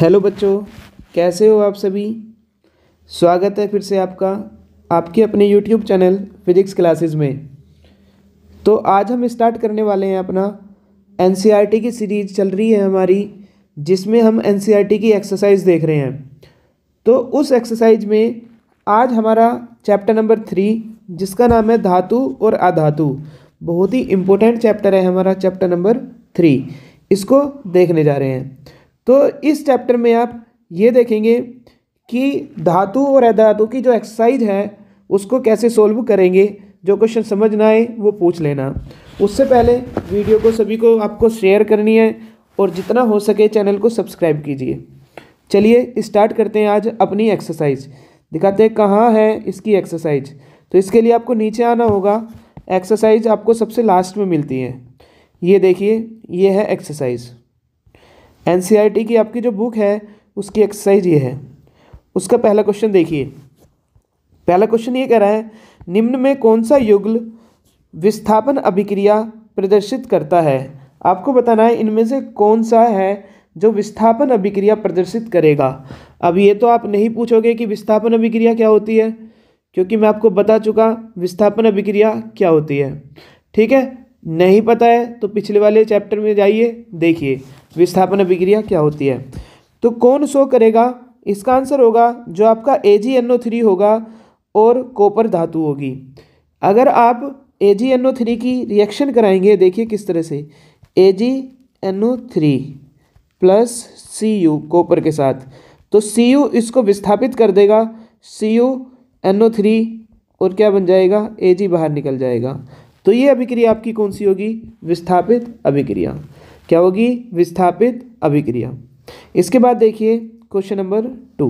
hello बच्चों कैसे हो आप सभी स्वागत है फिर से आपका आपके अपने यूट्यूब चैनल फिजिक्स क्लासेस में तो आज हम स्टार्ट करने वाले हैं अपना एन e की सीरीज़ चल रही है हमारी जिसमें हम एन e की एक्सरसाइज देख रहे हैं तो उस एक्सरसाइज में आज हमारा चैप्टर नंबर थ्री जिसका नाम है धातु और अधातु बहुत ही इम्पोर्टेंट चैप्टर है हमारा चैप्टर नंबर थ्री इसको देखने जा रहे हैं तो इस चैप्टर में आप ये देखेंगे कि धातु और अधातु की जो एक्सरसाइज है उसको कैसे सोल्व करेंगे जो क्वेश्चन समझ ना आए वो पूछ लेना उससे पहले वीडियो को सभी को आपको शेयर करनी है और जितना हो सके चैनल को सब्सक्राइब कीजिए चलिए स्टार्ट करते हैं आज अपनी एक्सरसाइज दिखाते हैं कहाँ है इसकी एक्सरसाइज तो इसके लिए आपको नीचे आना होगा एक्सरसाइज आपको सबसे लास्ट में मिलती है ये देखिए ये है एक्सरसाइज एन की आपकी जो बुक है उसकी एक्सरसाइज ये है उसका पहला क्वेश्चन देखिए पहला क्वेश्चन ये कह रहा है निम्न में कौन सा युगल विस्थापन अभिक्रिया प्रदर्शित करता है आपको बताना है इनमें से कौन सा है जो विस्थापन अभिक्रिया प्रदर्शित करेगा अब ये तो आप नहीं पूछोगे कि विस्थापन अभिक्रिया क्या होती है क्योंकि मैं आपको बता चुका विस्थापन अभिक्रिया क्या होती है ठीक है नहीं पता है तो पिछले वाले चैप्टर में जाइए देखिए विस्थापन अभिक्रिया क्या होती है तो कौन शो करेगा इसका आंसर होगा जो आपका ए जी एन ओ थ्री होगा और कॉपर धातु होगी अगर आप A G N O three की रिएक्शन कराएंगे देखिए किस तरह से A G N O three plus C U copper के साथ तो सी यू इसको विस्थापित कर देगा C U N O three और क्या बन जाएगा ए जी बाहर निकल जाएगा तो ये अभिक्रिया आपकी कौन सी होगी विस्थापित अभिक्रिया क्या होगी विस्थापित अभिक्रिया इसके बाद देखिए क्वेश्चन नंबर टू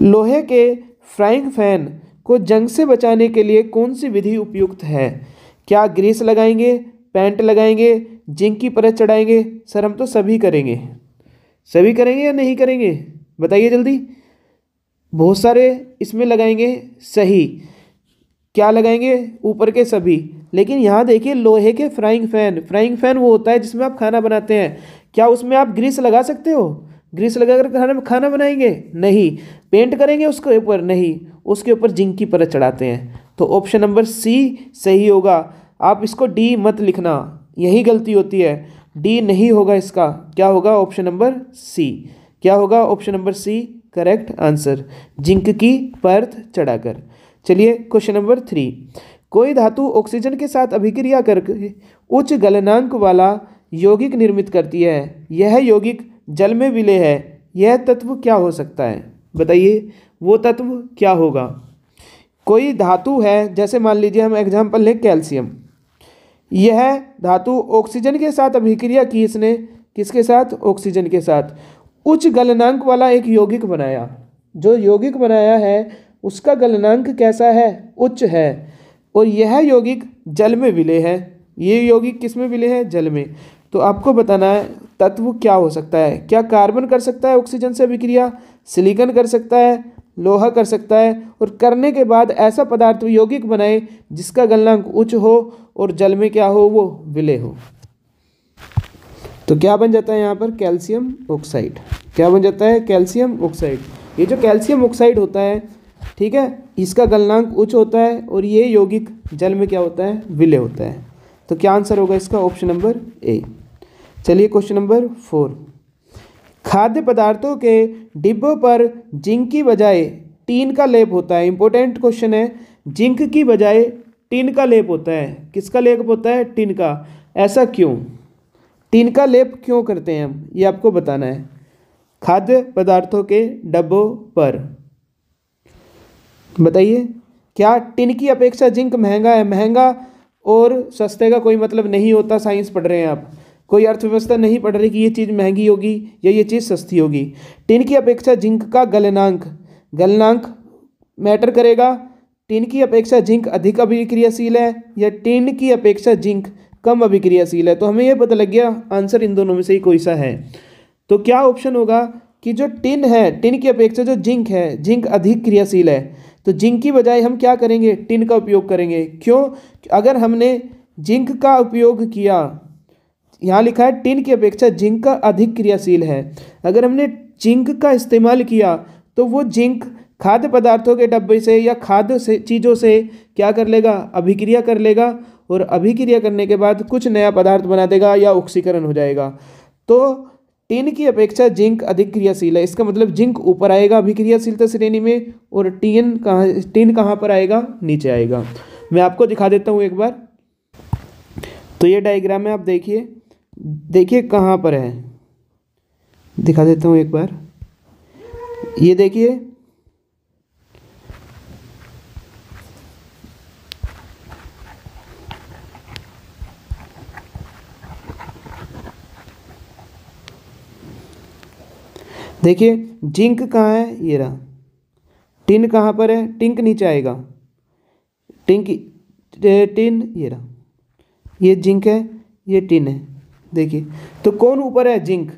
लोहे के फ्राइंग फैन को जंग से बचाने के लिए कौन सी विधि उपयुक्त है क्या ग्रीस लगाएंगे पैंट लगाएंगे जिंक की परत चढ़ाएंगे सर हम तो सभी करेंगे सभी करेंगे या नहीं करेंगे बताइए जल्दी बहुत सारे इसमें लगाएंगे सही क्या लगाएंगे ऊपर के सभी लेकिन यहाँ देखिए लोहे के फ्राइंग फैन फ्राइंग फैन वो होता है जिसमें आप खाना बनाते हैं क्या उसमें आप ग्रीस लगा सकते हो ग्रीस लगाकर खाना खाना बनाएंगे नहीं पेंट करेंगे उसके ऊपर नहीं उसके ऊपर जिंक की परत चढ़ाते हैं तो ऑप्शन नंबर सी सही होगा आप इसको डी मत लिखना यही गलती होती है डी नहीं होगा इसका क्या होगा ऑप्शन नंबर सी क्या होगा option number C correct answer zinc की परत चढ़ाकर चलिए क्वेश्चन नंबर थ्री कोई धातु ऑक्सीजन के साथ अभिक्रिया करके उच्च गलनांक वाला यौगिक निर्मित करती है यह यौगिक जल में विलय है यह तत्व क्या हो सकता है बताइए वो तत्व क्या होगा कोई धातु है जैसे मान लीजिए हम एग्जाम्पल लें कैल्शियम यह धातु ऑक्सीजन के साथ अभिक्रिया की इसने किसके साथ ऑक्सीजन के साथ उच्च गलनांक वाला एक यौगिक बनाया जो यौगिक बनाया है उसका गलनांक कैसा है उच्च है और यह यौगिक जल में विलय है ये यौगिक किस में विलय है जल में तो आपको बताना है तत्व क्या हो सकता है क्या कार्बन कर सकता है ऑक्सीजन से अभिक्रिया सिलिकन कर सकता है लोहा कर सकता है और करने के बाद ऐसा पदार्थ यौगिक बनाए जिसका गलनांक उच्च हो और जल में क्या हो वो विलय हो तो क्या बन जाता है यहाँ पर कैल्शियम ऑक्साइड क्या बन जाता है कैल्शियम ऑक्साइड ये जो कैल्शियम ऑक्साइड होता है ठीक है इसका गलनांक उच्च होता है और ये यौगिक जल में क्या होता है विलय होता है तो क्या आंसर होगा इसका ऑप्शन नंबर ए चलिए क्वेश्चन नंबर फोर खाद्य पदार्थों के डिब्बों पर जिंक की बजाय टीन का लेप होता है इंपॉर्टेंट क्वेश्चन है जिंक की बजाय टीन का लेप होता है किसका लेप होता है टीन का ऐसा क्यों टीन का लेप क्यों करते हैं हम ये आपको बताना है खाद्य पदार्थों के डब्बों पर बताइए क्या टिन की अपेक्षा जिंक महंगा है महंगा और सस्ते का कोई मतलब नहीं होता साइंस पढ़ रहे हैं आप कोई अर्थव्यवस्था नहीं पढ़ रही कि ये चीज़ महंगी होगी या ये चीज़ सस्ती होगी टिन की अपेक्षा जिंक का गलनांक गलनांक मैटर करेगा टिन की अपेक्षा जिंक अधिक अभिक्रियाशील है या टिन की अपेक्षा जिंक कम अभिक्रियाशील है तो हमें यह पता लग गया आंसर इन दोनों में से ही कोई सा है तो क्या ऑप्शन होगा कि जो टिन है टिन की अपेक्षा जो जिंक है जिंक अधिक क्रियाशील है तो जिंक की बजाय हम क्या करेंगे टिन का उपयोग करेंगे क्यों अगर हमने जिंक का उपयोग किया यहाँ लिखा है टिन की अपेक्षा जिंक का अधिक क्रियाशील है अगर हमने जिंक का इस्तेमाल किया तो वो जिंक खाद्य पदार्थों के डब्बे से या खाद्य से चीज़ों से क्या कर लेगा अभिक्रिया कर लेगा और अभिक्रिया करने के बाद कुछ नया पदार्थ बना देगा या ऑक्सीकरण हो जाएगा तो टीन की अपेक्षा जिंक अधिक क्रियाशील है इसका मतलब जिंक ऊपर आएगा अभिक्रियाशीलता श्रेणी में और टीन कहाँ टीन कहाँ पर आएगा नीचे आएगा मैं आपको दिखा देता हूँ एक बार तो ये डायग्राम में आप देखिए देखिए कहाँ पर है दिखा देता हूँ एक बार ये देखिए देखिए जिंक कहाँ है ये रहा टिन कहाँ पर है टिंक नीचे आएगा टिंक टिन ये रहा ये जिंक है ये टिन है देखिए तो कौन ऊपर है जिंक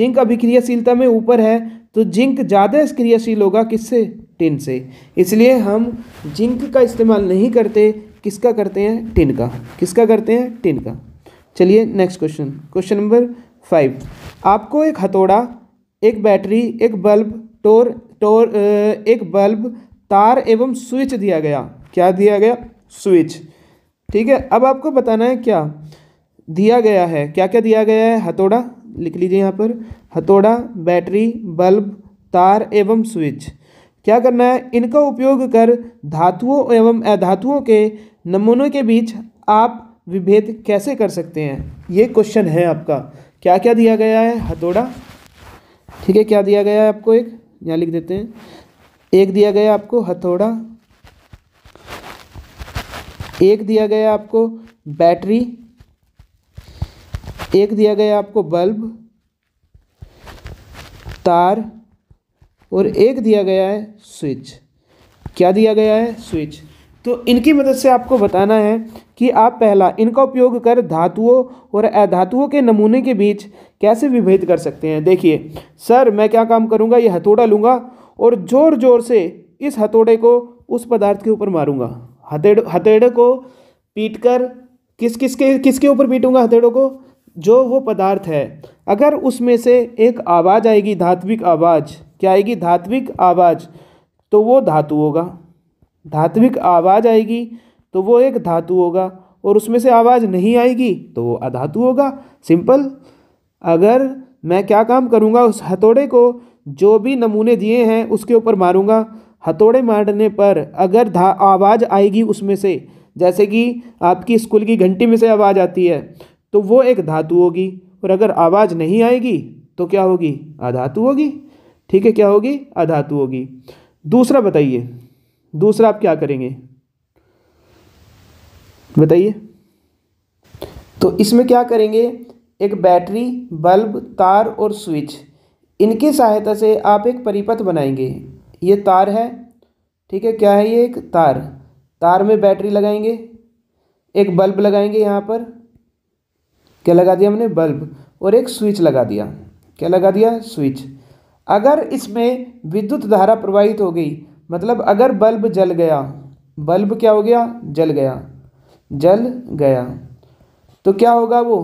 जिंक अभिक्रियाशीलता में ऊपर है तो जिंक ज़्यादा क्रियाशील होगा किससे टिन से इसलिए हम जिंक का इस्तेमाल नहीं करते किसका करते हैं टिन का किसका करते हैं टिन का चलिए next question question number five आपको एक हथौड़ा एक बैटरी एक बल्ब टोर टोर एक बल्ब तार एवं स्विच दिया गया क्या दिया गया स्विच ठीक है अब आपको बताना है क्या दिया गया है क्या क्या दिया गया है हथौड़ा लिख लीजिए यहाँ पर हथौड़ा बैटरी बल्ब तार एवं स्विच क्या करना है इनका उपयोग कर धातुओं एवं अधातुओं के नमूनों के बीच आप विभेद कैसे कर सकते हैं ये क्वेश्चन है आपका क्या क्या दिया गया है हथौड़ा ठीक है क्या दिया गया है आपको एक यहाँ लिख देते हैं एक दिया गया आपको हथौड़ा एक दिया गया आपको बैटरी एक दिया गया आपको बल्ब तार और एक दिया गया है स्विच क्या दिया गया है स्विच तो इनकी मदद से आपको बताना है कि आप पहला इनका उपयोग कर धातुओं और अधातुओं के नमूने के बीच कैसे विभेद कर सकते हैं देखिए सर मैं क्या काम करूँगा ये हथौड़ा लूँगा और ज़ोर ज़ोर से इस हथौड़े को उस पदार्थ के ऊपर मारूँगा हथेड़ हथेड़े को पीट कर किस किस के किसके ऊपर पीटूँगा हथेड़ों को जो वो पदार्थ है अगर उसमें से एक आवाज़ आएगी धात्विक आवाज़ क्या आएगी धात्विक आवाज़ तो वो धातु होगा धात्विक आवाज़ आएगी तो वो एक धातु होगा और उसमें से आवाज़ नहीं आएगी तो वो अधातु होगा सिंपल अगर मैं क्या काम करूँगा उस हथौड़े को जो भी नमूने दिए हैं उसके ऊपर मारूंगा हथौड़े मारने पर अगर धा आवाज़ आएगी उसमें से जैसे कि आपकी स्कूल की घंटी में से आवाज़ आती है तो वो एक धातु होगी और अगर आवाज़ नहीं आएगी तो क्या होगी अधातु होगी ठीक है क्या होगी अधातु होगी दूसरा बताइए दूसरा आप क्या करेंगे बताइए तो इसमें क्या करेंगे एक बैटरी बल्ब तार और स्विच इनकी सहायता से आप एक परिपथ बनाएंगे ये तार है ठीक है क्या है ये एक तार तार में बैटरी लगाएंगे एक बल्ब लगाएंगे यहाँ पर क्या लगा दिया हमने बल्ब और एक स्विच लगा दिया क्या लगा दिया स्विच अगर इसमें विद्युत धारा प्रवाहित हो गई मतलब अगर बल्ब जल गया बल्ब क्या हो गया जल गया जल गया तो क्या होगा वो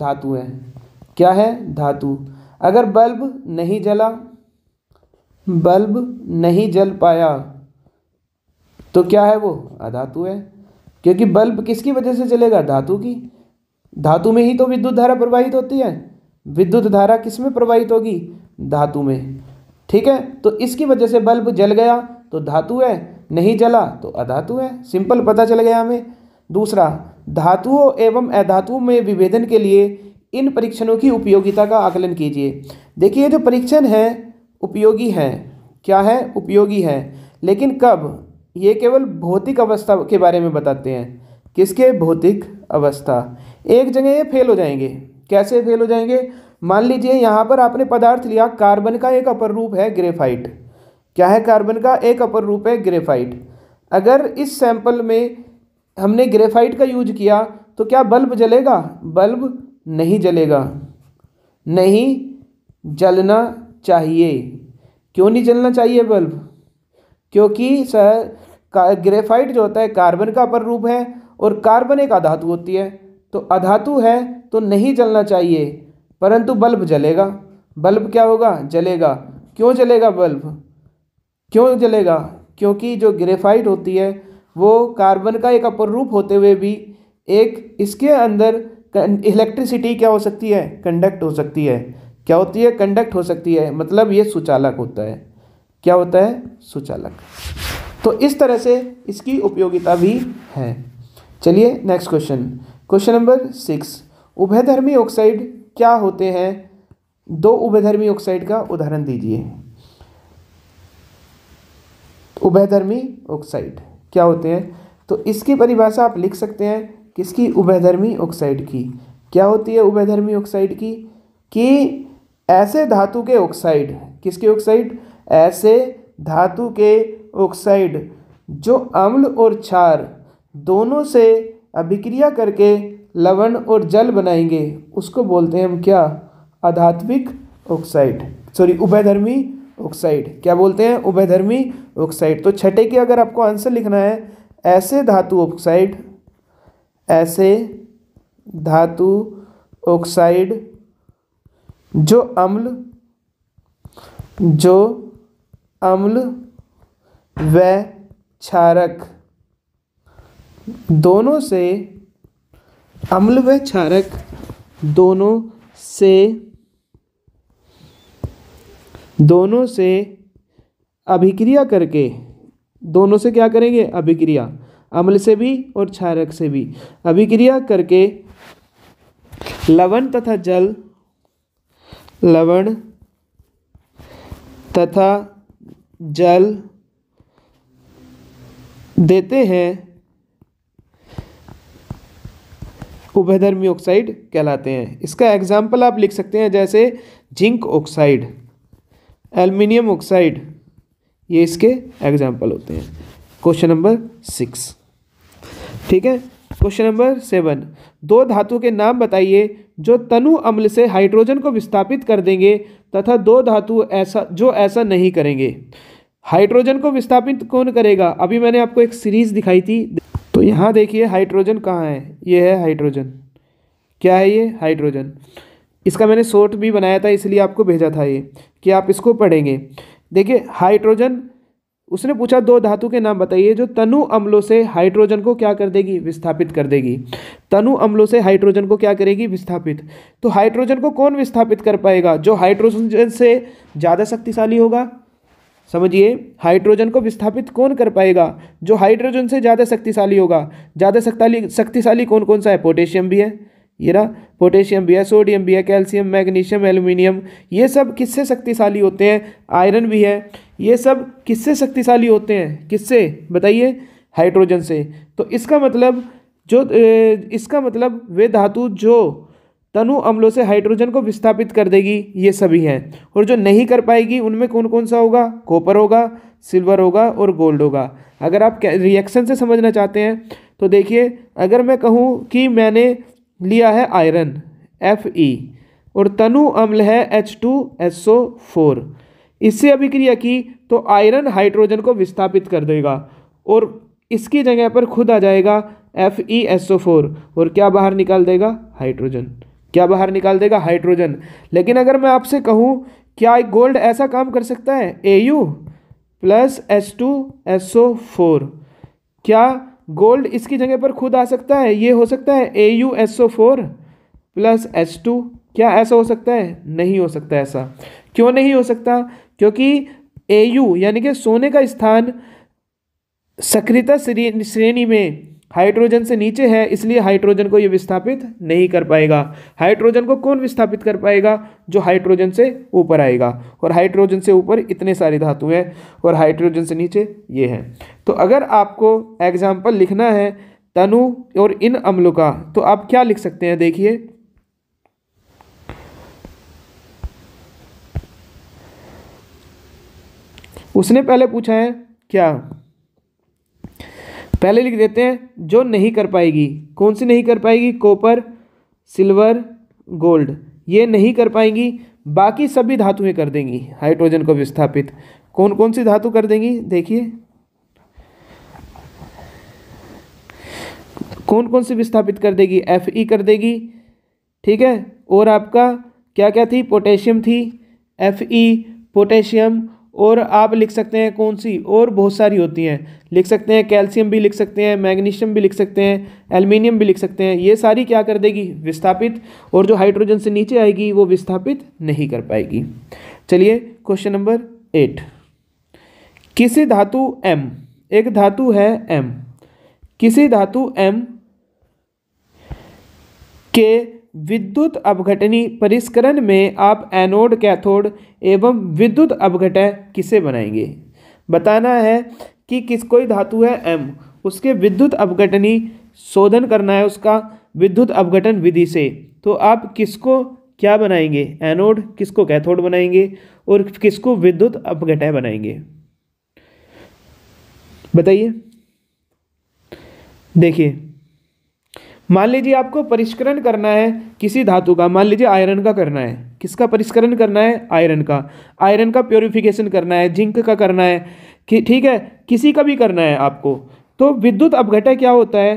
धातु है क्या है धातु अगर बल्ब नहीं जला बल्ब नहीं जल पाया तो क्या है वो अधातु है क्योंकि बल्ब किसकी वजह से जलेगा धातु की धातु में ही तो विद्युत धारा प्रवाहित होती है विद्युत धारा किस में प्रवाहित होगी धातु में ठीक है तो इसकी वजह से बल्ब जल गया तो धातु है नहीं जला तो अधातु है सिंपल पता चल गया हमें दूसरा धातुओं एवं अधातुओं में विभेदन के लिए इन परीक्षणों की उपयोगिता का आकलन कीजिए देखिए जो परीक्षण है उपयोगी हैं क्या है उपयोगी है लेकिन कब ये केवल भौतिक अवस्था के बारे में बताते हैं किसके भौतिक अवस्था एक जगह ये फेल हो जाएंगे कैसे फेल हो जाएंगे मान लीजिए यहाँ पर आपने पदार्थ लिया कार्बन का एक अपर रूप है ग्रेफाइट क्या है कार्बन का एक अपर रूप है ग्रेफाइट अगर इस सैंपल में हमने ग्रेफाइट का यूज किया तो क्या बल्ब जलेगा बल्ब नहीं जलेगा नहीं जलना चाहिए क्यों नहीं जलना चाहिए बल्ब क्योंकि सर ग्रेफाइट जो होता है कार्बन का अपर रूप है और कार्बन एक अधातु होती है तो अधातु है तो नहीं जलना चाहिए परंतु बल्ब जलेगा बल्ब क्या होगा जलेगा क्यों जलेगा बल्ब क्यों जलेगा क्योंकि जो ग्रेफाइट होती है वो कार्बन का एक अपर रूप होते हुए भी एक इसके अंदर इलेक्ट्रिसिटी क्या हो सकती है कंडक्ट हो सकती है क्या होती है कंडक्ट हो सकती है मतलब ये सुचालक होता है क्या होता है सुचालक तो इस तरह से इसकी उपयोगिता भी है चलिए next question question number six उभयधर्मी ऑक्साइड क्या होते हैं दो उभयधर्मी ऑक्साइड का उदाहरण दीजिए उभयधर्मी ऑक्साइड क्या होते हैं तो इसकी परिभाषा आप लिख सकते हैं किसकी उभयधर्मी ऑक्साइड की क्या होती है उभयधर्मी ऑक्साइड की कि ऐसे धातु के ऑक्साइड किसके ऑक्साइड ऐसे धातु के ऑक्साइड जो अम्ल और क्षार दोनों से अभिक्रिया करके लवण और जल बनाएंगे उसको बोलते हैं हम क्या अधात्विक ऑक्साइड सॉरी उभयधर्मी ऑक्साइड क्या बोलते हैं उभयधर्मी ऑक्साइड तो छठे के अगर आपको आंसर लिखना है ऐसे धातु ऑक्साइड ऐसे धातु ऑक्साइड जो अम्ल जो अम्ल व क्षारक दोनों से अम्ल व क्षारक दोनों से दोनों से अभिक्रिया करके दोनों से क्या करेंगे अभिक्रिया अम्ल से भी और क्षारक से भी अभिक्रिया करके लवण तथा जल लवण तथा जल देते हैं उभयधर्मी ऑक्साइड कहलाते हैं इसका एग्जाम्पल आप लिख सकते हैं जैसे जिंक ऑक्साइड एल्युमिनियम ऑक्साइड ये इसके एग्जाम्पल होते हैं क्वेश्चन नंबर सिक्स ठीक है क्वेश्चन नंबर सेवन दो धातु के नाम बताइए जो तनु अम्ल से हाइड्रोजन को विस्थापित कर देंगे तथा दो धातु ऐसा जो ऐसा नहीं करेंगे हाइड्रोजन को विस्थापित कौन करेगा अभी मैंने आपको एक सीरीज दिखाई थी तो यहाँ देखिए हाइड्रोजन कहाँ है ये है हाइड्रोजन क्या है ये हाइड्रोजन इसका मैंने शॉर्ट भी बनाया था इसलिए आपको भेजा था ये कि आप इसको पढ़ेंगे देखिए हाइड्रोजन उसने पूछा दो धातु के नाम बताइए जो तनु अम्लों से हाइड्रोजन को क्या कर देगी विस्थापित कर देगी तनु अम्लों से हाइड्रोजन को क्या करेगी विस्थापित तो हाइड्रोजन को कौन विस्थापित कर पाएगा जो हाइड्रोजन से ज़्यादा शक्तिशाली होगा समझिए हाइड्रोजन को विस्थापित कौन कर पाएगा जो हाइड्रोजन से ज़्यादा शक्तिशाली होगा ज़्यादा शक्तिशाली शक्तिशाली कौन कौन सा है पोटेशियम भी है ये ना पोटेशियम भी है सोडियम भी है कैल्शियम मैग्नीशियम एल्यूमिनियम ये सब किससे शक्तिशाली होते हैं आयरन भी है ये सब किससे शक्तिशाली होते हैं किससे बताइए हाइड्रोजन से तो इसका मतलब जो इसका मतलब वे धातु जो तनु अम्लों से हाइड्रोजन को विस्थापित कर देगी ये सभी हैं और जो नहीं कर पाएगी उनमें कौन कौन सा होगा कॉपर होगा सिल्वर होगा और गोल्ड होगा अगर आप रिएक्शन से समझना चाहते हैं तो देखिए अगर मैं कहूँ कि मैंने लिया है आयरन एफ ई और तनु अम्ल है H two S O four इससे अभिक्रिया की तो आयरन हाइड्रोजन को विस्थापित कर देगा और इसकी जगह पर खुद आ जाएगा F E S O four और क्या बाहर निकाल देगा हाइड्रोजन क्या बाहर निकाल देगा हाइड्रोजन लेकिन अगर मैं आपसे कहूँ क्या एक गोल्ड ऐसा काम कर सकता है A U plus S two S O four क्या गोल्ड इसकी जगह पर खुद आ सकता है ये हो सकता है A U S O four plus H two क्या ऐसा हो सकता है नहीं हो सकता ऐसा क्यों नहीं हो सकता क्योंकि ए यू यानी कि सोने का स्थान सक्रियता श्रेणी में हाइड्रोजन से नीचे है इसलिए हाइड्रोजन को ये विस्थापित नहीं कर पाएगा हाइड्रोजन को कौन विस्थापित कर पाएगा जो हाइड्रोजन से ऊपर आएगा और हाइड्रोजन से ऊपर इतने सारे धातु हैं और हाइड्रोजन से नीचे ये हैं तो अगर आपको एग्जाम्पल लिखना है तनु और इन अम्लों का तो आप क्या लिख सकते हैं देखिए उसने पहले पूछा है क्या पहले लिख देते हैं जो नहीं कर पाएगी कौन सी नहीं कर पाएगी कॉपर सिल्वर गोल्ड ये नहीं कर पाएंगी बाकी सभी धातुएं कर देंगी हाइड्रोजन को विस्थापित कौन कौन सी धातु कर देंगी देखिए कौन कौन सी विस्थापित कर देगी एफ ई कर देगी ठीक है और आपका क्या क्या थी पोटेशियम थी एफ ई पोटेशियम और आप लिख सकते हैं कौन सी और बहुत सारी होती हैं लिख सकते हैं कैल्शियम भी लिख सकते हैं मैग्नीशियम भी लिख सकते हैं एल्युमिनियम भी लिख सकते हैं ये सारी क्या कर देगी विस्थापित और जो हाइड्रोजन से नीचे आएगी वो विस्थापित नहीं कर पाएगी चलिए क्वेश्चन नंबर एट किसी धातु एम एक धातु है एम किसी धातु एम के विद्युत अपघटनी परिष्करण में आप एनोड कैथोड एवं विद्युत अपघटन किसे बनाएंगे बताना है कि किस कोई धातु है एम उसके विद्युत अपघटनी शोधन करना है उसका विद्युत अपघटन विधि से तो आप किसको क्या बनाएंगे एनोड किसको कैथोड बनाएंगे और किसको विद्युत अपघटन बनाएंगे बताइए देखिए मान लीजिए आपको परिष्करण करना है किसी धातु का मान लीजिए आयरन का करना है किसका परिष्करण करना है आयरन का आयरन का प्योरिफिकेशन करना है जिंक का करना है कि ठीक है किसी का भी करना है आपको तो विद्युत अपघटक क्या होता है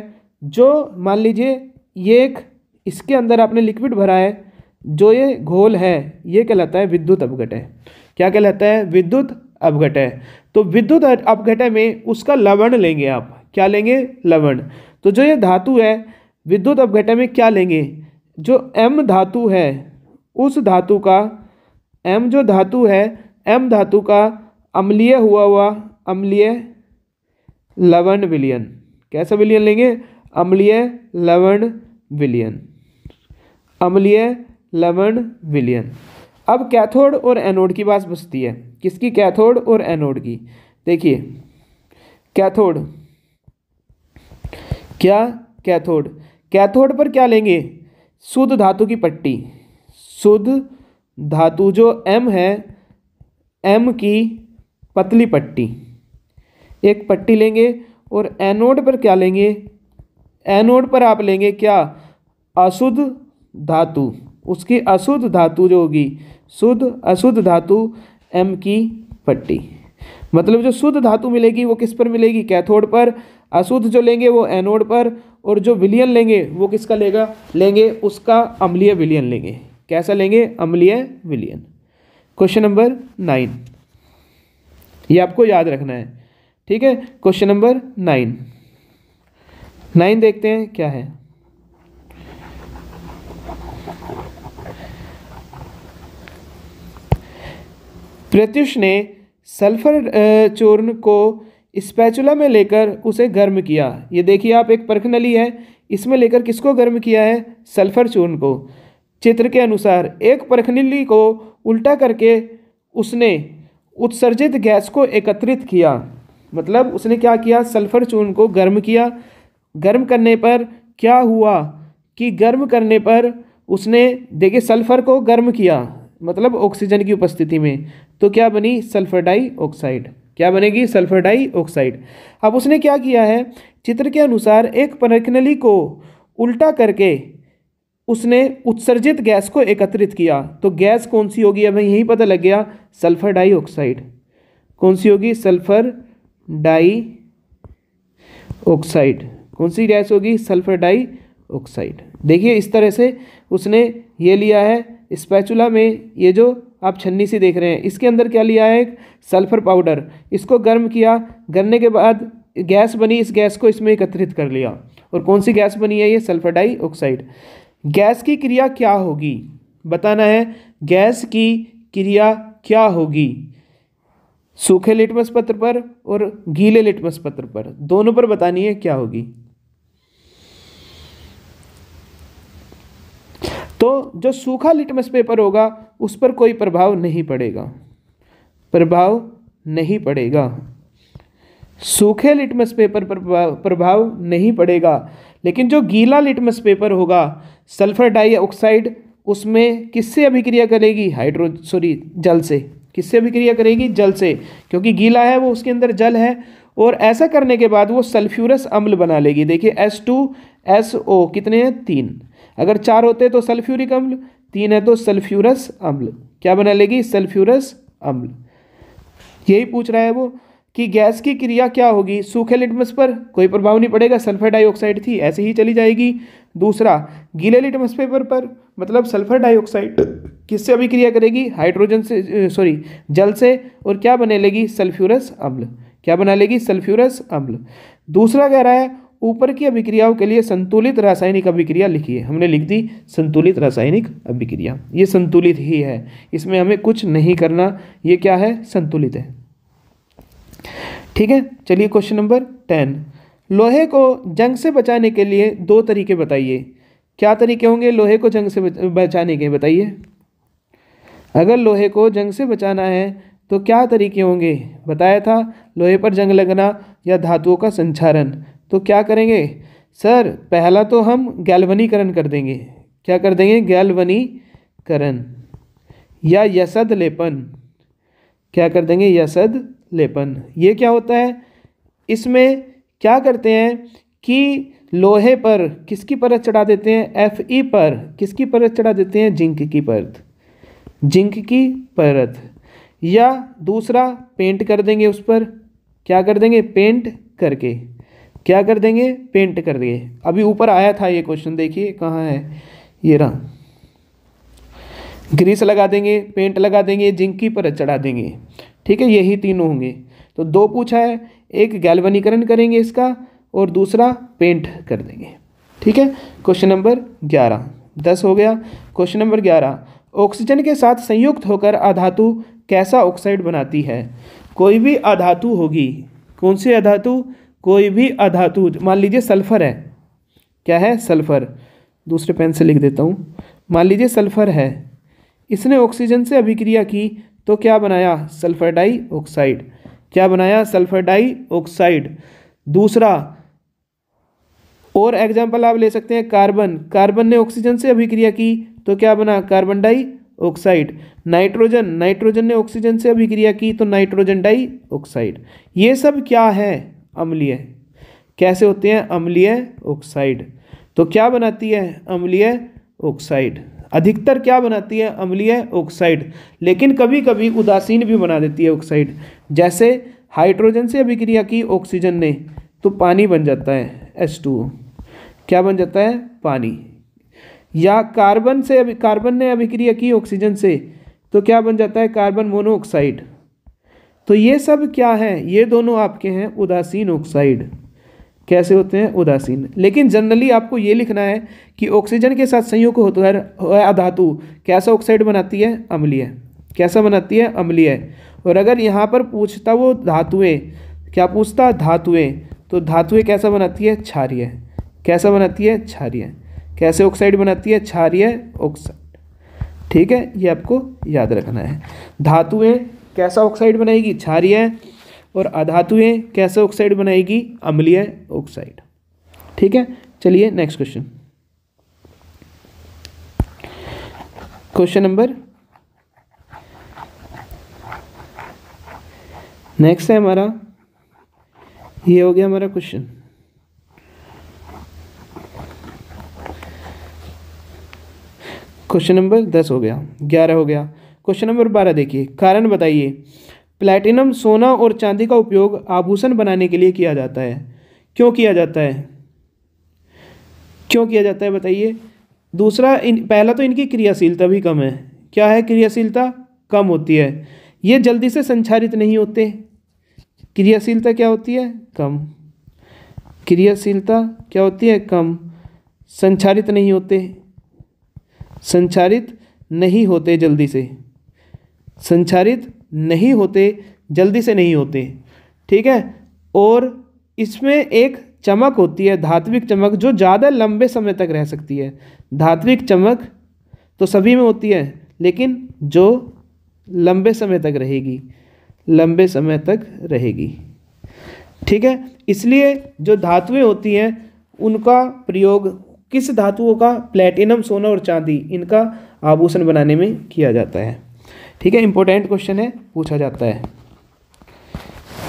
जो मान लीजिए ये एक इसके अंदर आपने लिक्विड भरा है जो ये घोल है ये कहलाता है विद्युत अपघटय क्या कहलाता है विद्युत अपघटय तो विद्युत अपघटय में उसका लवण लेंगे आप क्या लेंगे लवण तो जो ये धातु है विद्युत अपघटन में क्या लेंगे जो एम धातु है उस धातु का एम जो धातु है एम धातु का अम्लीय हुआ हुआ अम्लीय लवण विलियन कैसा विलियन लेंगे अम्लीय लवण विलियन अम्लीय लवण विलियन अब कैथोड और एनोड की बात बचती है किसकी कैथोड और एनोड की देखिए कैथोड क्या कैथोड कैथोड पर क्या लेंगे शुद्ध धातु की पट्टी शुद्ध धातु जो एम है एम की पतली पट्टी एक पट्टी लेंगे और एनोड पर क्या लेंगे एनोड पर आप लेंगे क्या अशुद्ध धातु उसकी अशुद्ध धातु जो होगी शुद्ध अशुद्ध धातु एम की पट्टी मतलब जो शुद्ध धातु मिलेगी वो किस पर मिलेगी कैथोड पर अशुद्ध जो लेंगे वो एनोड पर और जो विलियन लेंगे वो किसका लेगा लेंगे उसका अम्लीय विलियन लेंगे कैसा लेंगे अम्लीय विलियन क्वेश्चन नंबर नाइन ये आपको याद रखना है ठीक है क्वेश्चन नंबर नाइन नाइन देखते हैं क्या है प्रत्युष ने सल्फर चूर्ण को स्पैचुला में लेकर उसे गर्म किया ये देखिए आप एक परख नली है इसमें लेकर किसको गर्म किया है सल्फर चून को चित्र के अनुसार एक परखनली को उल्टा करके उसने उत्सर्जित गैस को एकत्रित किया मतलब उसने क्या किया सल्फर चून को गर्म किया गर्म करने पर क्या हुआ कि गर्म करने पर उसने देखिए सल्फर को गर्म किया मतलब ऑक्सीजन की उपस्थिति में तो क्या बनी सल्फर डाई ऑक्साइड क्या बनेगी सल्फर डाई ऑक्साइड अब उसने क्या किया है चित्र के अनुसार एक परखनली को उल्टा करके उसने उत्सर्जित गैस को एकत्रित किया तो गैस कौन सी होगी अब यही पता लग गया सल्फर डाई ऑक्साइड कौन सी होगी सल्फर डाई ऑक्साइड कौन सी गैस होगी सल्फर डाई ऑक्साइड देखिए इस तरह से उसने ये लिया है स्पैचुला में ये जो आप छन्नी से देख रहे हैं इसके अंदर क्या लिया है सल्फर पाउडर इसको गर्म किया गलने के बाद गैस बनी इस गैस को इसमें एकत्रित कर लिया और कौन सी गैस बनी है ये सल्फर डाईऑक्साइड गैस की क्रिया क्या होगी बताना है गैस की क्रिया क्या होगी सूखे लिटमस पत्र पर और गीले लिटमस पत्र पर दोनों पर बतानी है क्या होगी तो जो सूखा लिटमस पेपर होगा उस पर कोई प्रभाव नहीं पड़ेगा प्रभाव नहीं पड़ेगा सूखे लिटमस पेपर पर प्रभाव नहीं पड़ेगा लेकिन जो गीला लिटमस पेपर होगा सल्फर डाइऑक्साइड उसमें किससे अभिक्रिया करेगी हाइड्रो सॉरी जल से किससे अभिक्रिया करेगी जल से क्योंकि गीला है वो उसके अंदर जल है और ऐसा करने के बाद वो सल्फ्यूरस अम्ल बना लेगी देखिए एस टू एस ओ कितने हैं तीन अगर चार होते तो सल्फ्यूरिक अम्ल तीन है तो सल्फ्यूरस अम्ल क्या बना लेगी सल्फ्यूरस अम्ल यही पूछ रहा है वो कि गैस की क्रिया क्या होगी सूखे लिटमस पर कोई प्रभाव नहीं पड़ेगा सल्फर डाइऑक्साइड थी ऐसे ही चली जाएगी दूसरा गीले लिटमस पेपर पर मतलब सल्फर डाइऑक्साइड किससे अभिक्रिया करेगी हाइड्रोजन से सॉरी जल से और क्या बने लेगी सल्फ्यूरस अम्ल क्या बना लेगी सल्फ्यूरस अम्ल दूसरा कह रहा है ऊपर की अभिक्रियाओं के लिए संतुलित रासायनिक अभिक्रिया लिखिए हमने लिख दी संतुलित रासायनिक अभिक्रिया ये संतुलित ही है इसमें हमें कुछ नहीं करना ये क्या है संतुलित है ठीक है चलिए क्वेश्चन नंबर टेन लोहे को जंग से बचाने के लिए दो तरीके बताइए क्या तरीके होंगे लोहे को जंग से बचाने के बताइए अगर लोहे को जंग से बचाना है तो क्या तरीके होंगे बताया था लोहे पर जंग लगना या धातुओं का संचारण तो क्या करेंगे सर पहला तो हम गैल्वनीकरण कर देंगे क्या कर देंगे गैल्वनीकरण या यसद लेपन क्या कर देंगे यसद लेपन ये क्या होता है इसमें क्या करते हैं कि लोहे पर किसकी परत चढ़ा देते हैं एफ ई पर किसकी परत चढ़ा देते हैं जिंक की परत जिंक की परत या दूसरा पेंट कर देंगे उस पर क्या कर देंगे पेंट करके क्या कर देंगे पेंट कर देंगे अभी ऊपर आया था ये क्वेश्चन देखिए कहाँ है ये रहा ग्रीस लगा देंगे पेंट लगा देंगे जिंक की परत चढ़ा देंगे ठीक है यही तीनों होंगे तो दो पूछा है एक गैल्वनीकरण करेंगे इसका और दूसरा पेंट कर देंगे ठीक है क्वेश्चन नंबर ग्यारह दस हो गया क्वेश्चन नंबर ग्यारह ऑक्सीजन के साथ संयुक्त होकर अधातु कैसा ऑक्साइड बनाती है कोई भी अधातु होगी कौन सी अधातु कोई भी अधातु मान लीजिए सल्फर है क्या है सल्फर दूसरे पेन से लिख देता हूँ मान लीजिए सल्फर है इसने ऑक्सीजन से अभिक्रिया की तो क्या बनाया सल्फर डाई ऑक्साइड क्या बनाया सल्फर डाई ऑक्साइड दूसरा और एग्जाम्पल आप ले सकते हैं कार्बन कार्बन ने ऑक्सीजन से अभिक्रिया की तो क्या बना carbon dioxide nitrogen nitrogen ने ऑक्सीजन से अभिक्रिया की तो नाइट्रोजन डाई ऑक्साइड ये सब क्या है अम्लीय कैसे होते हैं अम्लीय ऑक्साइड तो क्या बनाती है अम्लीय ऑक्साइड अधिकतर क्या बनाती है अम्लीय ऑक्साइड लेकिन कभी कभी उदासीन भी बना देती है ऑक्साइड जैसे हाइड्रोजन से अभिक्रिया की ऑक्सीजन ने तो पानी बन जाता है एस टू क्या बन जाता है पानी या कार्बन से अभी कार्बन ने अभिक्रिया की ऑक्सीजन से तो क्या बन जाता है कार्बन मोनोऑक्साइड तो ये सब क्या है ये दोनों आपके हैं उदासीन ऑक्साइड कैसे होते हैं उदासीन लेकिन जनरली आपको ये लिखना है कि ऑक्सीजन के साथ संयुक्त होता है अधातु कैसा ऑक्साइड बनाती है अम्लीय कैसा बनाती है अम्लीय और अगर यहाँ पर पूछता वो धातुएं क्या पूछता धातुएँ तो धातुएँ कैसा बनाती है क्षारिय कैसा बनाती है क्षारिय कैसे ऑक्साइड बनाती है क्षारिय ऑक्साइड ठीक है ये आपको याद रखना है धातुएँ कैसा ऑक्साइड बनाएगी क्षारिय और अधातुएँ कैसा ऑक्साइड बनाएगी अम्लीय ऑक्साइड ठीक है चलिए next question question number next है हमारा ये हो गया हमारा क्वेश्चन क्वेश्चन नंबर दस हो गया ग्यारह हो गया क्वेश्चन नंबर बारह देखिए कारण बताइए प्लैटिनम सोना और चांदी का उपयोग आभूषण बनाने के लिए किया जाता है क्यों किया जाता है क्यों किया जाता है बताइए दूसरा इन पहला तो इनकी क्रियाशीलता भी कम है क्या है क्रियाशीलता कम होती है ये जल्दी से संचारित नहीं होते क्रियाशीलता क्या होती है कम क्रियाशीलता क्या होती है कम संचारित नहीं होते संचारित नहीं होते जल्दी से संचारित नहीं होते जल्दी से नहीं होते ठीक है और इसमें एक चमक होती है धात्विक चमक जो ज़्यादा लंबे समय तक रह सकती है धात्विक चमक तो सभी में होती है लेकिन जो लंबे समय तक रहेगी लंबे समय तक रहेगी ठीक है इसलिए जो धातुएं होती हैं उनका प्रयोग किस धातुओं का प्लेटिनम सोना और चांदी इनका आभूषण बनाने में किया जाता है ठीक है इंपॉर्टेंट क्वेश्चन है पूछा जाता है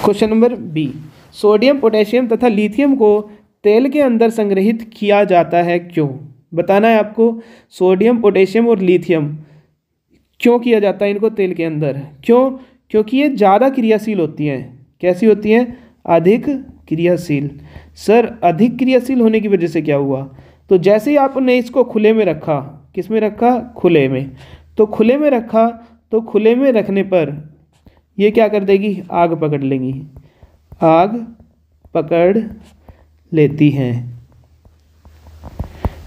question number B sodium potassium तथा लिथियम को तेल के अंदर संग्रहित किया जाता है क्यों बताना है आपको सोडियम पोटेशियम और लिथियम क्यों किया जाता है इनको तेल के अंदर क्यों क्योंकि ये ज़्यादा क्रियाशील होती हैं कैसी होती हैं अधिक क्रियाशील सर अधिक क्रियाशील होने की वजह से क्या हुआ तो जैसे ही आपने इसको खुले में रखा किस में रखा खुले में तो खुले में रखा तो खुले में रखने पर ये क्या कर देगी आग पकड़ लेंगी आग पकड़ लेती हैं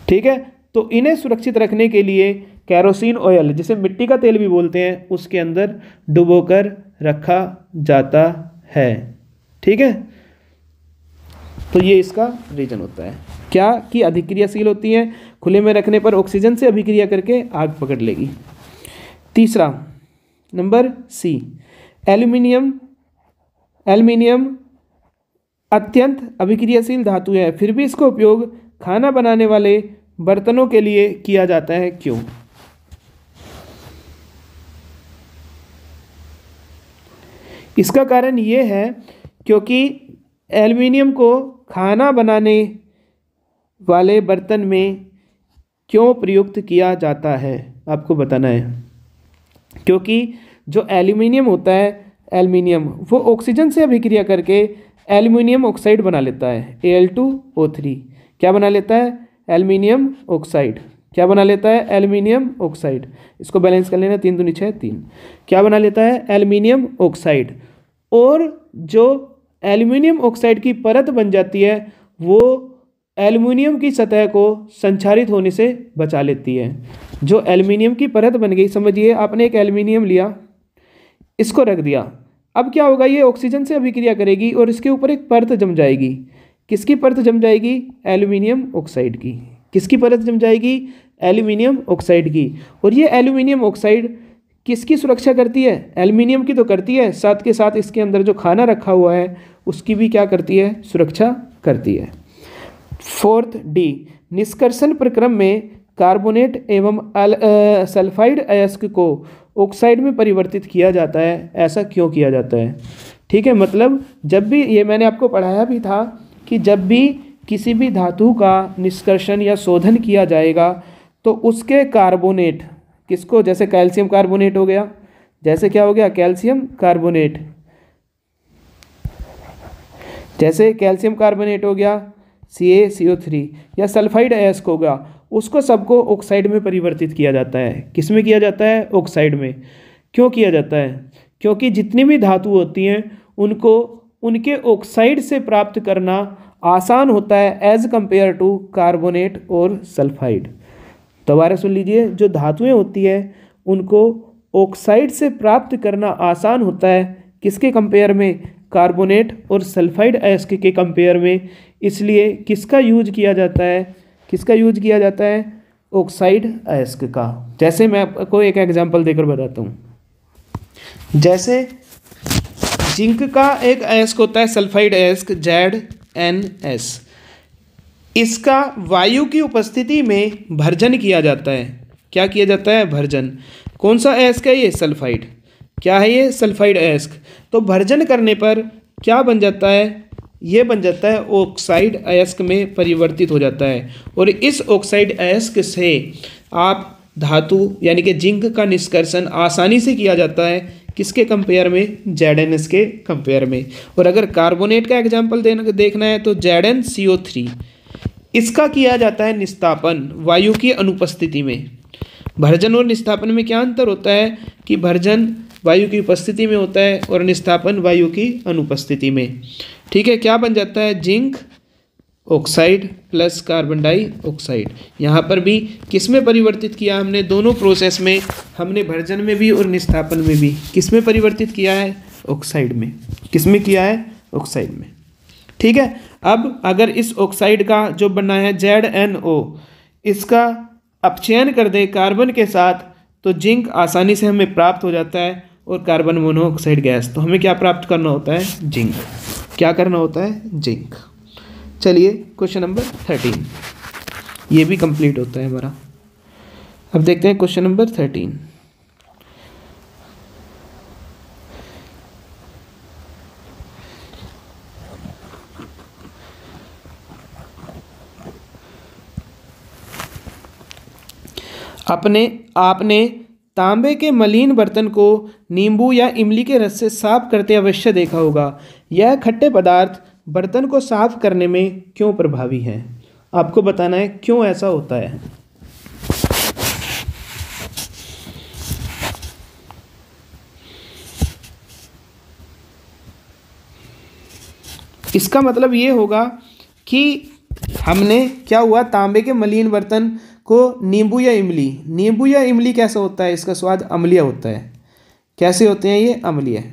ठीक है तो इन्हें सुरक्षित रखने के लिए कैरोसिन ऑयल जिसे मिट्टी का तेल भी बोलते हैं उसके अंदर डुबोकर रखा जाता है ठीक है तो ये इसका रीजन होता है क्या कि अधिक्रियाशील होती है खुले में रखने पर ऑक्सीजन से अभिक्रिया करके आग पकड़ लेगी तीसरा नंबर सी एल्यूमिनियम एल्यूमिनियम अत्यंत अभिक्रियाशील धातु है फिर भी इसका उपयोग खाना बनाने वाले बर्तनों के लिए किया जाता है क्यों इसका कारण ये है क्योंकि एल्युमिनियम को खाना बनाने वाले बर्तन में क्यों प्रयुक्त किया जाता है आपको बताना है क्योंकि जो एल्यूमिनियम होता है एल्यूमिनियम वो ऑक्सीजन से अभिक्रिया करके एल्यूमिनियम ऑक्साइड बना लेता है ए क्या बना लेता है एल्यूमिनियम ऑक्साइड क्या बना लेता है एल्यूमिनियम ऑक्साइड इसको बैलेंस कर लेना तीन दूनी छः तीन क्या बना लेता है एल्यूमिनियम ऑक्साइड और जो एल्यूमिनियम ऑक्साइड की परत बन जाती है वो एल्यूमिनियम की सतह को संचारित होने से बचा लेती है जो एल्यूमिनियम की परत बन गई समझिए आपने एक एल्यूमिनियम लिया इसको रख दिया अब क्या होगा ये ऑक्सीजन से अभिक्रिया करेगी और इसके ऊपर एक परत जम जाएगी किसकी परत जम जाएगी एल्यूमिनियम ऑक्साइड की किसकी परत जम जाएगी एल्यूमिनियम ऑक्साइड की और ये एल्यूमिनियम ऑक्साइड किसकी सुरक्षा करती है एल्यूमिनियम की तो करती है साथ के साथ इसके अंदर जो खाना रखा हुआ है उसकी भी क्या करती है सुरक्षा करती है फोर्थ डी निष्कर्षण प्रक्रम में कार्बोनेट एवं सल्फाइड अयस्क को ऑक्साइड में परिवर्तित किया जाता है ऐसा क्यों किया जाता है ठीक है मतलब जब भी ये मैंने आपको पढ़ाया भी था कि जब भी किसी भी धातु का निष्कर्षण या शोधन किया जाएगा तो उसके कार्बोनेट किसको जैसे कैल्शियम कार्बोनेट हो गया जैसे क्या हो गया कैल्शियम कार्बोनेट जैसे कैल्शियम कार्बोनेट हो गया C A C O three या सल्फाइड एस्क होगा उसको सबको ऑक्साइड में परिवर्तित किया जाता है किस में किया जाता है ऑक्साइड में क्यों किया जाता है क्योंकि जितनी भी धातु होती हैं उनको उनके ऑक्साइड से प्राप्त करना आसान होता है एज कंपेयर टू कार्बोनेट और सल्फाइड दोबारा सुन लीजिए जो धातुएं होती है उनको ऑक्साइड से प्राप्त करना आसान होता है किसके कंपेयर में कार्बोनेट और सल्फाइड एस के कंपेयर में इसलिए किसका यूज किया जाता है किसका यूज किया जाता है ऑक्साइड अयस्क का जैसे मैं आपको एक एग्जाम्पल देकर बताता हूँ जैसे जिंक का एक अयस्क होता है सल्फाइड अयस्क जेड एन एस इसका वायु की उपस्थिति में भर्जन किया जाता है क्या किया जाता है भर्जन कौन सा अयस्क है ये सल्फाइड क्या है ये सल्फाइड अयस्क तो भर्जन करने पर क्या बन जाता है ये बन जाता है ऑक्साइड अयस्क में परिवर्तित हो जाता है और इस ऑक्साइड अयस्क से आप धातु यानी कि जिंक का निष्कर्षण आसानी से किया जाता है किसके कंपेयर में जेड एन एस के कंपेयर में और अगर कार्बोनेट का एग्जाम्पल देना देखना है तो जेड एन थ्री इसका किया जाता है निस्तापन वायु की अनुपस्थिति में भर्जन और निस्थापन में क्या अंतर होता है कि भर्जन वायु की उपस्थिति में होता है और निस्थापन वायु की अनुपस्थिति में ठीक है क्या बन जाता है zinc oxide plus carbon dioxide यहाँ पर भी किस में परिवर्तित किया हमने दोनों प्रोसेस में हमने भर्जन में भी और निस्थापन में भी किस में परिवर्तित किया है ऑक्साइड में किस में किया है ऑक्साइड में ठीक है अब अगर इस ऑक्साइड का जो बना है जेड एन ओ इसका अपचयन कर दें कार्बन के साथ तो जिंक आसानी से हमें प्राप्त हो जाता है और कार्बन मोनोऑक्साइड गैस तो हमें क्या प्राप्त करना होता है जिंक क्या करना होता है जिंक चलिए क्वेश्चन नंबर थर्टीन ये भी कंप्लीट होता है हमारा अब देखते हैं क्वेश्चन नंबर थर्टीन अपने आपने तांबे के मलिन बर्तन को नींबू या इमली के रस से साफ करते अवश्य देखा होगा यह खट्टे पदार्थ बर्तन को साफ करने में क्यों प्रभावी हैं आपको बताना है क्यों ऐसा होता है इसका मतलब ये होगा कि हमने क्या हुआ तांबे के मलिन बर्तन को नींबू या इमली नींबू या इमली कैसा होता है इसका स्वाद अम्लीय होता है कैसे होते हैं ये अम्लीय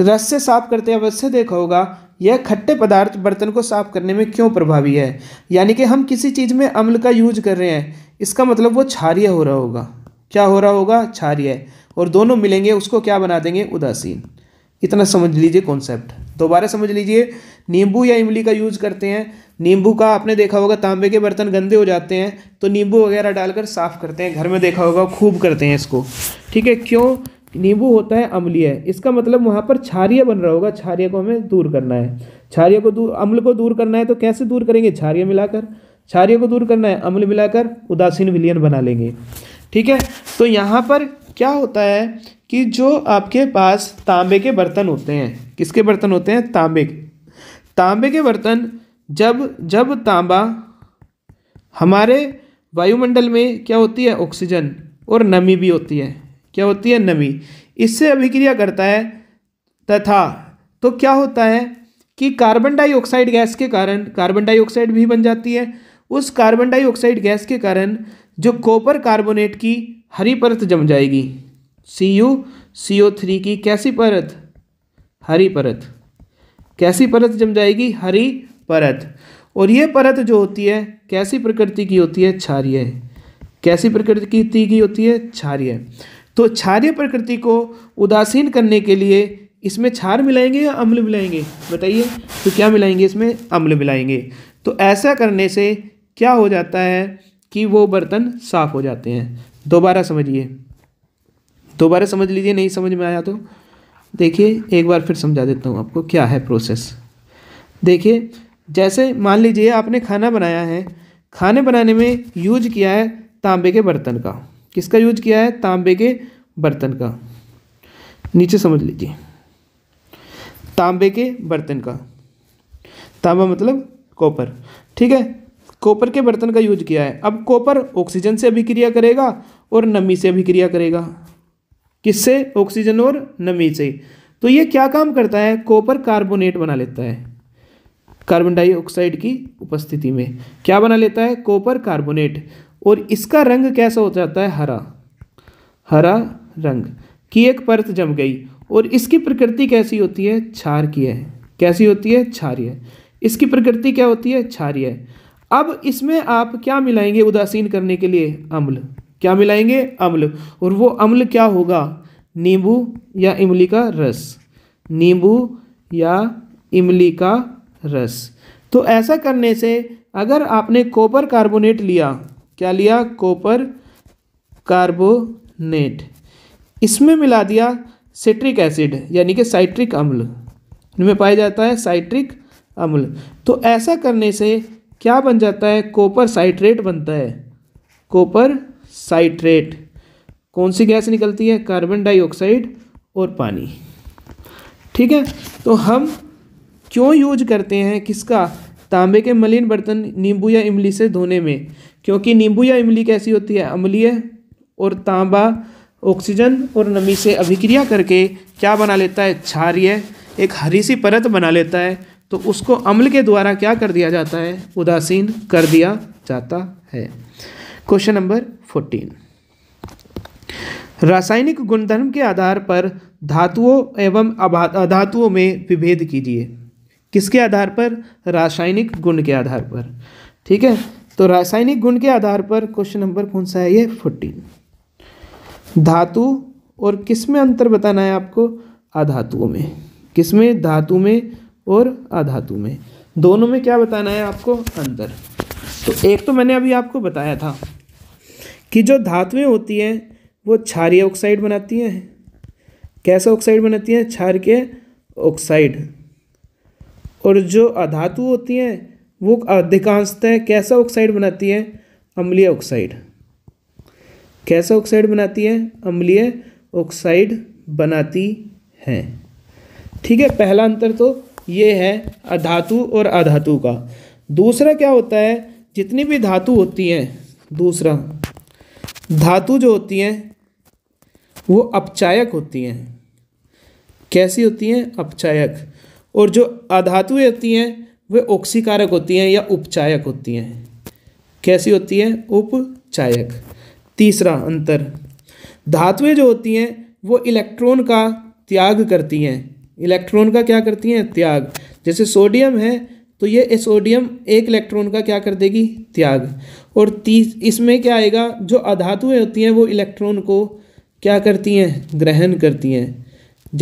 रस से साफ करते अवश्य देखा होगा यह खट्टे पदार्थ बर्तन को साफ करने में क्यों प्रभावी है यानी कि हम किसी चीज़ में अम्ल का यूज कर रहे हैं इसका मतलब वो क्षारिय हो रहा होगा क्या हो रहा होगा क्षारिय और दोनों मिलेंगे उसको क्या बना देंगे उदासीन इतना समझ लीजिए कॉन्सेप्ट दोबारा समझ लीजिए नींबू या इमली का यूज करते हैं नींबू का आपने देखा होगा तांबे के बर्तन गंदे हो जाते हैं तो नींबू वगैरह डालकर साफ़ करते हैं घर में देखा होगा खूब करते हैं इसको ठीक है क्यों नींबू होता है अम्लीय इसका मतलब वहाँ पर क्षारिय बन रहा होगा छारिया को हमें दूर करना है छारिय को दूर अम्ल को दूर करना है तो कैसे दूर करेंगे क्षारिय मिलाकर छारिय को दूर करना है अम्ल मिलाकर उदासीन विलियन बना लेंगे ठीक है तो यहाँ पर क्या होता है कि जो आपके पास तांबे के बर्तन होते हैं किसके बर्तन होते हैं तांबे के तांबे के बर्तन जब जब तांबा हमारे वायुमंडल में क्या होती है ऑक्सीजन और नमी भी होती है क्या होती है नमी इससे अभिक्रिया करता है तथा तो क्या होता है कि कार्बन डाइऑक्साइड गैस के कारण कार्बन डाइऑक्साइड भी बन जाती है उस कार्बन डाइऑक्साइड गैस के कारण जो कॉपर कार्बोनेट की हरी परत जम जाएगी सी यू सी ओ थ्री की कैसी परत हरी परत कैसी परत जम जाएगी हरी परत और ये परत जो होती है कैसी प्रकृति की होती है क्षारिय कैसी प्रकृति की की होती है क्षारिय तो क्षारिय प्रकृति को उदासीन करने के लिए इसमें क्षार मिलाएंगे या अम्ल मिलाएंगे बताइए तो क्या मिलाएंगे इसमें अम्ल मिलाएंगे तो ऐसा करने से क्या हो जाता है कि वो बर्तन साफ हो जाते हैं दोबारा समझिए दोबारा समझ लीजिए नहीं समझ में आया तो देखिए एक बार फिर समझा देता हूँ आपको क्या है प्रोसेस देखिए जैसे मान लीजिए आपने खाना बनाया है खाने बनाने में यूज किया है तांबे के बर्तन का किसका यूज किया है तांबे के बर्तन का नीचे समझ लीजिए तांबे के बर्तन का तांबा मतलब कॉपर ठीक है कॉपर के बर्तन का यूज किया है अब कॉपर ऑक्सीजन से अभिक्रिया करेगा और नमी से अभिक्रिया करेगा किससे ऑक्सीजन और नमी से तो ये क्या काम करता है कॉपर कार्बोनेट बना लेता है कार्बन डाइऑक्साइड की उपस्थिति में क्या बना लेता है कॉपर कार्बोनेट और इसका रंग कैसा हो जाता है हरा हरा रंग की एक परत जम गई और इसकी प्रकृति कैसी होती है छार की है कैसी होती है छार्य इसकी प्रकृति क्या होती है छार्य अब इसमें आप क्या मिलाएंगे उदासीन करने के लिए अम्ल क्या मिलाएंगे अम्ल और वो अम्ल क्या होगा नींबू या इमली का रस नींबू या इमली का रस तो ऐसा करने से अगर आपने कॉपर कार्बोनेट लिया क्या लिया कॉपर कार्बोनेट इसमें मिला दिया सिट्रिक एसिड यानी कि साइट्रिक अम्ल इनमें पाया जाता है साइट्रिक अम्ल तो ऐसा करने से क्या बन जाता है कॉपर साइट्रेट बनता है कॉपर साइट्रेट कौन सी गैस निकलती है कार्बन डाइऑक्साइड और पानी ठीक है तो हम क्यों यूज करते हैं किसका तांबे के मलिन बर्तन नींबू या इमली से धोने में क्योंकि नींबू या इमली कैसी होती है अम्लीय और तांबा ऑक्सीजन और नमी से अभिक्रिया करके क्या बना लेता है क्षारिय एक हरी सी परत बना लेता है तो उसको अम्ल के द्वारा क्या कर दिया जाता है उदासीन कर दिया जाता है क्वेश्चन नंबर फोर्टीन रासायनिक गुणधर्म के आधार पर धातुओं एवं अधातुओं में विभेद कीजिए किसके आधार पर रासायनिक गुण के आधार पर ठीक है तो रासायनिक गुण के आधार पर क्वेश्चन नंबर कौन सा है ये फोर्टीन धातु और किस में अंतर बताना है आपको अधातुओं में किस में धातु में और अधातु में दोनों में क्या बताना है आपको अंतर तो एक तो मैंने अभी आपको बताया था कि जो धातुएं होती हैं वो क्षारिय ऑक्साइड बनाती हैं कैसा ऑक्साइड बनाती हैं क्षार के ऑक्साइड और जो अधातु होती हैं वो अधिकांशतः कैसा ऑक्साइड बनाती हैं अम्लीय ऑक्साइड कैसा ऑक्साइड बनाती है अम्लीय ऑक्साइड बनाती हैं ठीक है पहला अंतर तो ये है अधातु और अधातु का दूसरा क्या होता है जितनी भी धातु होती हैं दूसरा धातु जो होती हैं वो अपचायक होती हैं कैसी होती हैं अपचायक और जो अधातुएँ होती हैं वे ऑक्सीकारक होती हैं या उपचायक होती हैं कैसी होती हैं उपचायक तीसरा अंतर धातुएं जो होती हैं वो इलेक्ट्रॉन का त्याग करती हैं इलेक्ट्रॉन का क्या करती हैं त्याग जैसे सोडियम है तो ये सोडियम एक इलेक्ट्रॉन का क्या कर देगी त्याग और तीस इसमें क्या आएगा जो अधातुएं होती हैं वो इलेक्ट्रॉन को क्या करती हैं ग्रहण करती हैं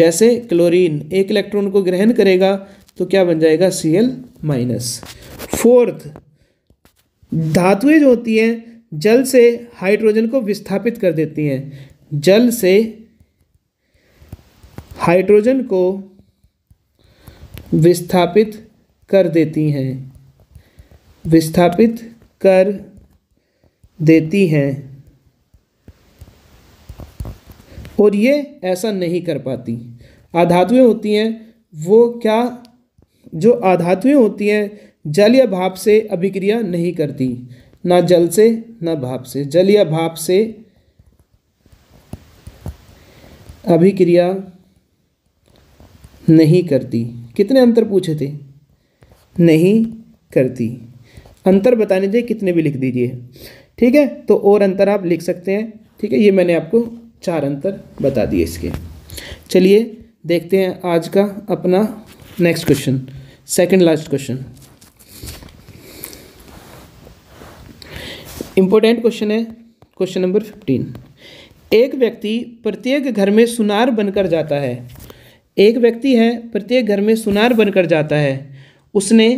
जैसे क्लोरीन एक इलेक्ट्रॉन को ग्रहण करेगा तो क्या बन जाएगा सी एल माइनस फोर्थ धातुएं जो होती हैं जल से हाइड्रोजन को विस्थापित कर देती हैं जल से हाइड्रोजन को विस्थापित कर देती हैं विस्थापित कर देती हैं और ये ऐसा नहीं कर पाती आधातुएँ होती हैं वो क्या जो आधातुएँ होती हैं जल या भाप से अभिक्रिया नहीं करती ना जल से ना भाप से जल या भाप से अभिक्रिया नहीं करती कितने अंतर पूछे थे नहीं करती अंतर बताने दे कितने भी लिख दीजिए ठीक है तो और अंतर आप लिख सकते हैं ठीक है ये मैंने आपको चार अंतर बता दिए इसके चलिए देखते हैं आज का अपना next question second last question important question है क्वेश्चन नंबर फिफ्टीन एक व्यक्ति प्रत्येक घर में सुनार बनकर जाता है एक व्यक्ति है प्रत्येक घर में सुनार बनकर जाता है उसने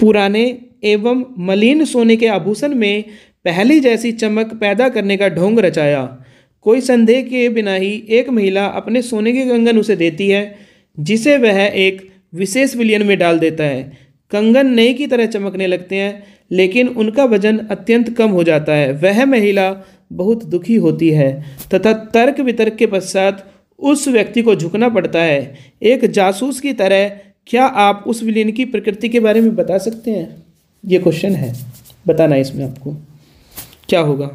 पुराने एवं मलिन सोने के आभूषण में पहली जैसी चमक पैदा करने का ढोंग रचाया कोई संदेह के बिना ही एक महिला अपने सोने के कंगन उसे देती है जिसे वह एक विशेष विलियन में डाल देता है कंगन नई की तरह चमकने लगते हैं लेकिन उनका वजन अत्यंत कम हो जाता है वह महिला बहुत दुखी होती है तथा तर्क वितर्क के पश्चात उस व्यक्ति को झुकना पड़ता है एक जासूस की तरह क्या आप उस विलियन की प्रकृति के बारे में बता सकते हैं ये क्वेश्चन है बताना है इसमें आपको क्या होगा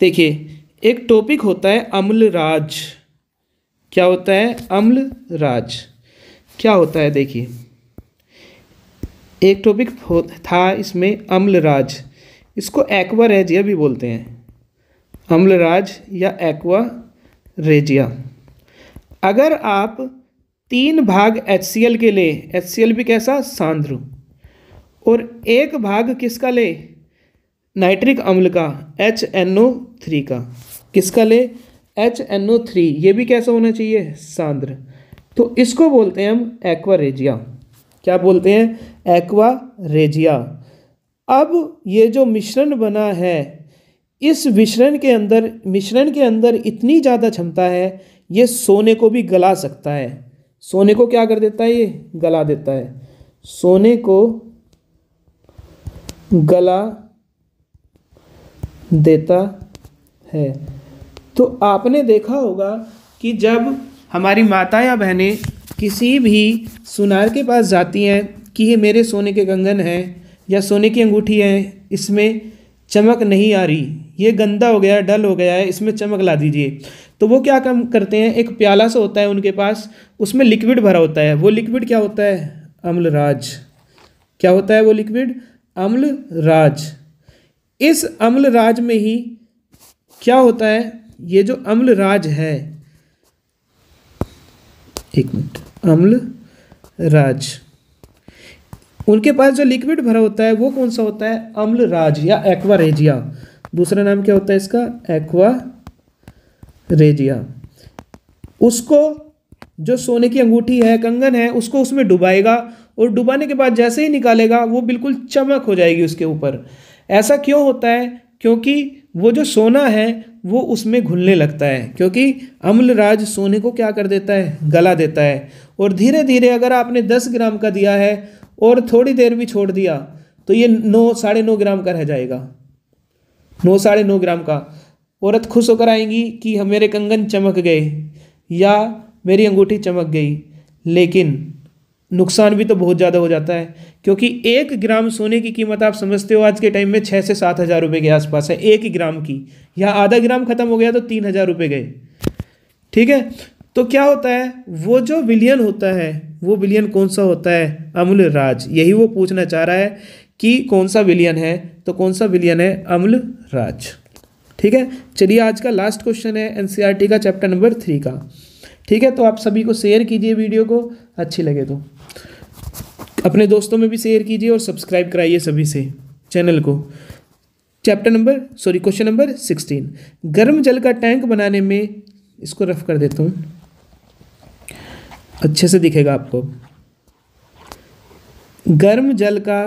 देखिए एक टॉपिक होता है अम्ल राज क्या होता है अम्ल राज क्या होता है देखिए एक टॉपिक था इसमें अम्ल राज इसको एक्वा रेजिया भी बोलते हैं अम्ल राज या एक्वा रेजिया अगर आप तीन भाग एच के लिए एच भी कैसा सांद्र और एक भाग किसका ले नाइट्रिक अम्ल का एच एन ओ थ्री का किसका ले एच एन ओ थ्री ये भी कैसा होना चाहिए सांद्र तो इसको बोलते हैं हम एक्वा रेजिया क्या बोलते हैं एक्वा रेजिया अब ये जो मिश्रण बना है इस मिश्रण के अंदर मिश्रण के अंदर इतनी ज़्यादा क्षमता है ये सोने को भी गला सकता है सोने को क्या कर देता है ये गला देता है सोने को गला देता है तो आपने देखा होगा कि जब हमारी माता या बहनें किसी भी सुनार के पास जाती हैं कि ये मेरे सोने के कंगन हैं या सोने की अंगूठी हैं इसमें चमक नहीं आ रही ये गंदा हो गया डल हो गया है इसमें चमक ला दीजिए तो वो क्या कम करते हैं एक प्याला सा होता है उनके पास उसमें लिक्विड भरा होता है वो लिक्विड क्या होता है अम्लराज क्या होता है वो लिक्विड अम्लराज इस अम्ल राज में ही क्या होता है ये जो अम्ल राज है एक मिनट अम्ल राज उनके पास जो लिक्विड भरा होता है वो कौन सा होता है अम्ल राज या एक्वा रेजिया दूसरा नाम क्या होता है इसका एक्वा रेजिया उसको जो सोने की अंगूठी है कंगन है उसको उसमें डुबाएगा और डुबाने के बाद जैसे ही निकालेगा वो बिल्कुल चमक हो जाएगी उसके ऊपर ऐसा क्यों होता है क्योंकि वो जो सोना है वो उसमें घुलने लगता है क्योंकि अम्ल राज सोने को क्या कर देता है गला देता है और धीरे धीरे अगर आपने दस ग्राम का दिया है और थोड़ी देर भी छोड़ दिया तो ये नौ साढ़े नौ ग्राम का रह जाएगा नौ साढ़े नौ ग्राम का औरत खुश होकर आएंगी कि मेरे कंगन चमक गए या मेरी अंगूठी चमक गई लेकिन नुकसान भी तो बहुत ज़्यादा हो जाता है क्योंकि एक ग्राम सोने की कीमत आप समझते हो आज के टाइम में छः से सात हज़ार रुपये के आसपास है एक ही ग्राम की या आधा ग्राम ख़त्म हो गया तो तीन हज़ार रुपये गए ठीक है तो क्या होता है वो जो विलियन होता है वो बिलियन कौन सा होता है अमूल राज यही वो पूछना चाह रहा है कि कौन सा विलियन है तो कौन सा बिलियन है अमूल राज ठीक है चलिए आज का लास्ट क्वेश्चन है एन e का चैप्टर नंबर थ्री का ठीक है तो आप सभी को शेयर कीजिए वीडियो को अच्छी लगे तो अपने दोस्तों में भी शेयर कीजिए और सब्सक्राइब कराइए सभी से चैनल को chapter number sorry question number sixteen गर्म जल का टैंक बनाने में इसको रफ कर देता हूँ अच्छे से दिखेगा आपको गर्म जल का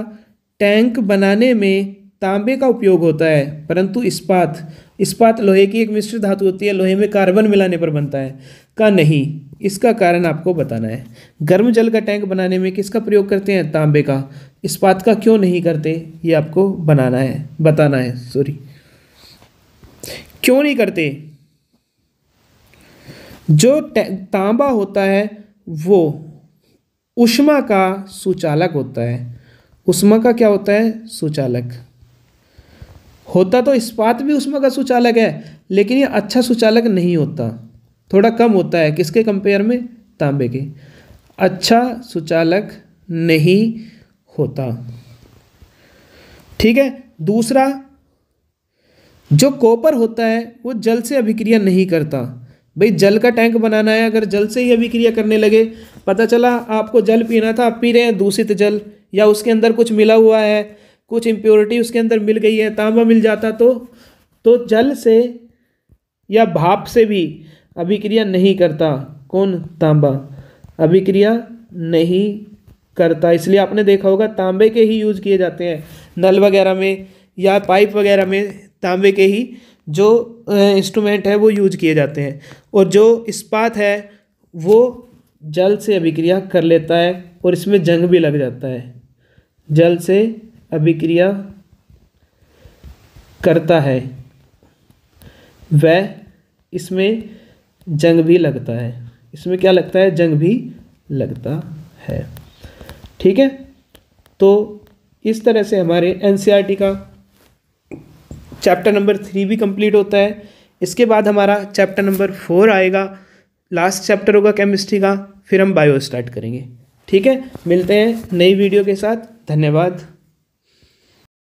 टैंक बनाने में तांबे का उपयोग होता है परंतु इस्पात इस्पात लोहे की एक मिश्र धातु होती है लोहे में कार्बन मिलाने पर बनता है का नहीं इसका कारण आपको बताना है गर्म जल का टैंक बनाने में किसका प्रयोग करते हैं तांबे का इस्पात का क्यों नहीं करते ये आपको बनाना है बताना है सॉरी क्यों नहीं करते जो तांबा होता है वो उष्मा का सुचालक होता है उष्मा का क्या होता है सुचालक होता तो इस्पात भी उसमें का सुचालक है लेकिन ये अच्छा सुचालक नहीं होता थोड़ा कम होता है किसके कंपेयर में तांबे के अच्छा सुचालक नहीं होता ठीक है दूसरा जो कॉपर होता है वो जल से अभिक्रिया नहीं करता भाई जल का टैंक बनाना है अगर जल से ही अभिक्रिया करने लगे पता चला आपको जल पीना था आप पी रहे हैं दूषित जल या उसके अंदर कुछ मिला हुआ है कुछ इम्प्योरिटी उसके अंदर मिल गई है तांबा मिल जाता तो तो जल से या भाप से भी अभिक्रिया नहीं करता कौन तांबा अभिक्रिया नहीं करता इसलिए आपने देखा होगा तांबे के ही यूज़ किए जाते हैं नल वगैरह में या पाइप वगैरह में तांबे के ही जो इंस्ट्रूमेंट है वो यूज़ किए जाते हैं और जो इस्पात है वो जल से अभिक्रिया कर लेता है और इसमें जंग भी लग जाता है जल से अभिक्रिया करता है वह इसमें जंग भी लगता है इसमें क्या लगता है जंग भी लगता है ठीक है तो इस तरह से हमारे एन e का चैप्टर नंबर थ्री भी कंप्लीट होता है इसके बाद हमारा चैप्टर नंबर फोर आएगा लास्ट चैप्टर होगा केमिस्ट्री का फिर हम बायो स्टार्ट करेंगे ठीक है मिलते हैं नई वीडियो के साथ धन्यवाद